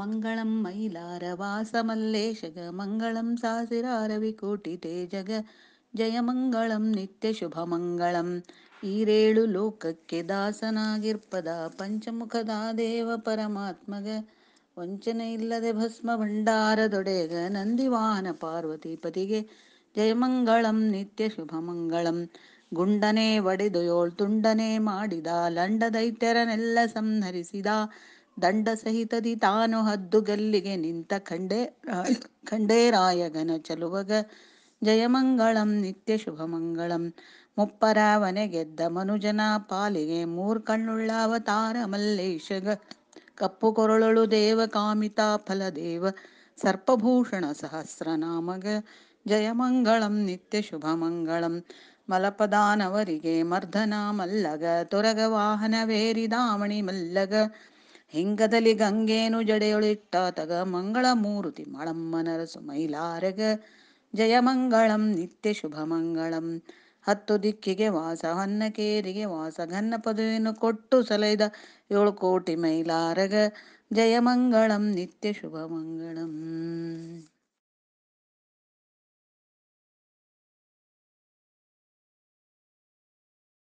ಮಂಗಳಂ ಮೈಲಾರ ಮಂಗಳಂ ಸಾಸಿರಾರವಿಕೋಟಿ ತೇಜಗ ಜಯ ಜಯಮಂಗಳಂ ನಿತ್ಯ ಶುಭ ಮಂಗಳಂ ಈರೇಳು ಲೋಕಕ್ಕೆ ದಾಸನಾಗಿರ್ಪದ ಪಂಚಮುಖದ ದೇವ ಪರಮಾತ್ಮಗ ವಂಚನೆ ಇಲ್ಲದೆ ಭಸ್ಮ ಭಂಡಾರದೊಡೆಗ ನಂದಿವಾನ ಪಾರ್ವತಿ ಪತಿಗೆ ಜಯಮಂಗಳಂ ನಿತ್ಯ ಶುಭ ಮಂಗಳಂ ಗುಂಡನೆ ಒಡೆದು ತುಂಡನೆ ಮಾಡಿದ ಲಂಡ ದೈತ್ಯರನೆಲ್ಲ ಸಂಹರಿಸಿದ ದಂಡ ಸಹಿತದಿ ತಾನು ಹದ್ದುಗಲ್ಲಿಗೆ ನಿಂತ ಖಂಡೇ ಖಂಡೇರಾಯಗನ ಚಲುವಗ ಜಯಮಂಗಳಂ ನಿತ್ಯ ಶುಭಮಂಗಳಂ ಮುಪ್ಪರಾವನೆ ಗೆದ್ದ ಮನುಜನ ಪಾಲಿಗೆ ಅವತಾರ ಮಲ್ಲೇಶಗ ಕಪ್ಪು ಕೊರಳಳು ದೇವ ಕಾಮಿತಾ ದೇವ ಸರ್ಪಭೂಷಣ ಸಹಸ್ರನಾಮಗ ಜಯಮಂಗಳಂ ನಿತ್ಯ ಶುಭಮಂಗಳಂ ಮಲಪದಾನವರಿಗೆ ಮರ್ದನ ಮಲ್ಲಗ ತೊರಗ ದಾವಣಿ ಮಲ್ಲಗ ಹಿಂಗದಲ್ಲಿ ಗಂಗೇನು ತಗ ಮಂಗಳ ಮೂರುತಿ ಮಳಮ್ಮನರ ಮೈಲಾರಗ ಜಯ ಮಂಗಳಂ ನಿತ್ಯ ಶುಭ ಮಂಗಳಂ ಹತ್ತು ದಿಕ್ಕಿಗೆ ವಾಸ ಕೇರಿಗೆ ವಾಸ ಘನ್ನ ಪದುವೆಯನ್ನು ಕೊಟ್ಟು ಸಲೈದ ಏಳು ಕೋಟಿ ಮೈಲಾರಗ ಜಯ ಮಂಗಳಂ ನಿತ್ಯ ಶುಭ ಮಂಗಳಂ